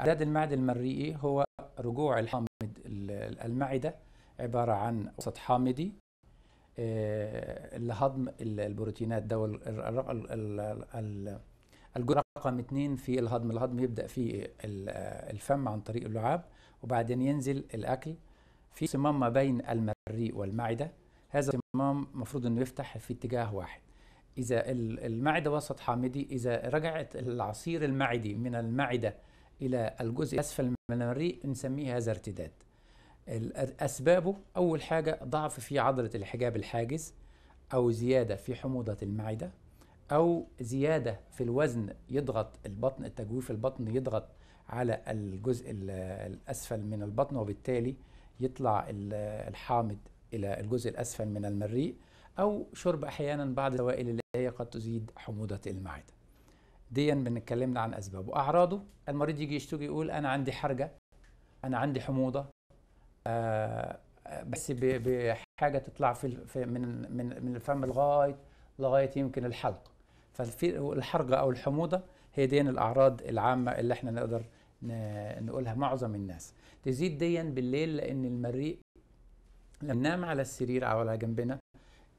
اعداد المعدة المريئي هو رجوع الحامض المعدة عبارة عن وسط حامضي آه، لهضم البروتينات ده الجرعة رقم اثنين في الهضم الهضم يبدأ في آه، الفم عن طريق اللعاب وبعدين ينزل الأكل في صمام ما بين المريء والمعدة هذا الصمام المفروض أنه يفتح في اتجاه واحد إذا المعدة وسط حامضي إذا رجعت العصير المعدي من المعدة إلى الجزء أسفل من المريء نسميه هذا ارتداد أسبابه أول حاجة ضعف في عضلة الحجاب الحاجز أو زيادة في حموضة المعدة أو زيادة في الوزن يضغط البطن التجويف البطن يضغط على الجزء الأسفل من البطن وبالتالي يطلع الحامض إلى الجزء الأسفل من المريء أو شرب أحيانا بعض السوائل اللي هي قد تزيد حموضة المعدة ديا بنتكلمنا عن اسبابه اعراضه المريض يجي يشتكي يقول انا عندي حرجه انا عندي حموضه آه بس بحاجه تطلع في, من من من الفم لغايه لغايه يمكن الحلق ففي الحرجه او الحموضه هي دي الاعراض العامه اللي احنا نقدر نقولها معظم الناس تزيد ديا بالليل لان المريء لما نام على السرير او على جنبنا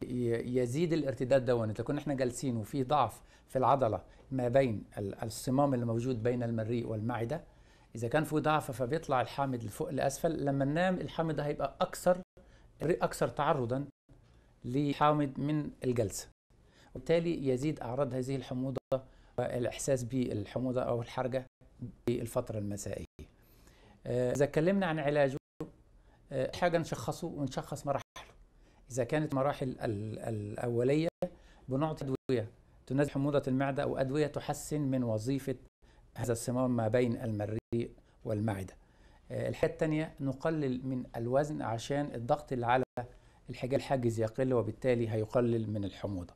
يزيد الارتداد دون لو كنا احنا جالسين وفي ضعف في العضله ما بين الصمام اللي موجود بين المريء والمعده اذا كان في ضعف فبيطلع الحامض لفوق لاسفل لما ننام الحامض ده هيبقى اكثر اكثر تعرضا لحامض من الجلسه وبالتالي يزيد اعراض هذه الحموضه والاحساس بالحموضه او الحرجه بالفتره المسائيه آه، اذا اتكلمنا عن علاجه آه، حاجه نشخصه ونشخص مراحل إذا كانت مراحل الأولية بنعطي أدوية تنزل حموضة المعدة أو أدوية تحسن من وظيفة هذا الصمام ما بين المريء والمعدة آه، الحاجة الثانية نقلل من الوزن عشان الضغط اللي على الحجاب الحاجز يقل وبالتالي هيقلل من الحموضة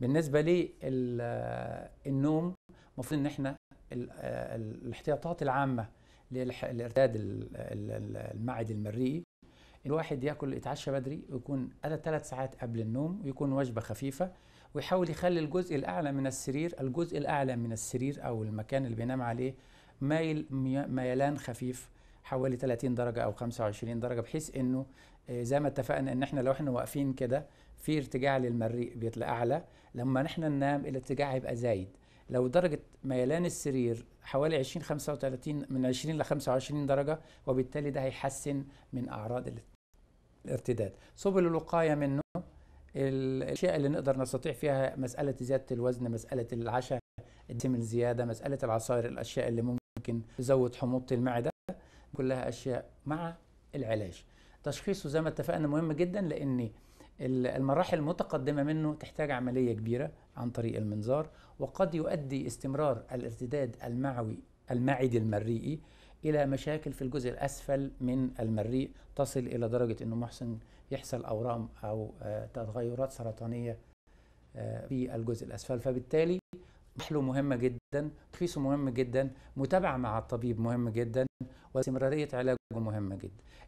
بالنسبة للنوم آه، المفروض ان احنا آه، الاحتياطات العامة لإرتداد المعد المريء الواحد ياكل يتعشى بدري ويكون ثلاث ساعات قبل النوم ويكون وجبه خفيفه ويحاول يخلي الجزء الاعلى من السرير الجزء الاعلى من السرير او المكان اللي بينام عليه مايل ميلان خفيف حوالي 30 درجه او 25 درجه بحيث انه آه، زي ما اتفقنا ان احنا لو احنا واقفين كده في ارتجاع للمريء بيطلع اعلى لما احنا ننام الارتجاع هيبقى زايد لو درجة ميلان السرير حوالي 20 35 من 20 ل 25 درجة وبالتالي ده هيحسن من أعراض الارتداد سبل الوقاية منه الاشياء اللي نقدر نستطيع فيها مساله زياده الوزن مساله العشاء الدسم الزياده مساله العصائر الاشياء اللي ممكن تزود حموضه المعده كلها اشياء مع العلاج تشخيصه زي ما اتفقنا مهم جدا لان المراحل المتقدمة منه تحتاج عملية كبيرة عن طريق المنظار وقد يؤدي استمرار الارتداد المعوي المعدي المريئي إلى مشاكل في الجزء الأسفل من المريء تصل إلى درجة أنه محسن يحصل أورام أو آه، تغيرات سرطانية آه، في الجزء الأسفل فبالتالي محله مهمة جدا تشخيصه مهم جدا متابعة مع الطبيب مهمة جدا واستمرارية علاجه مهمة جدا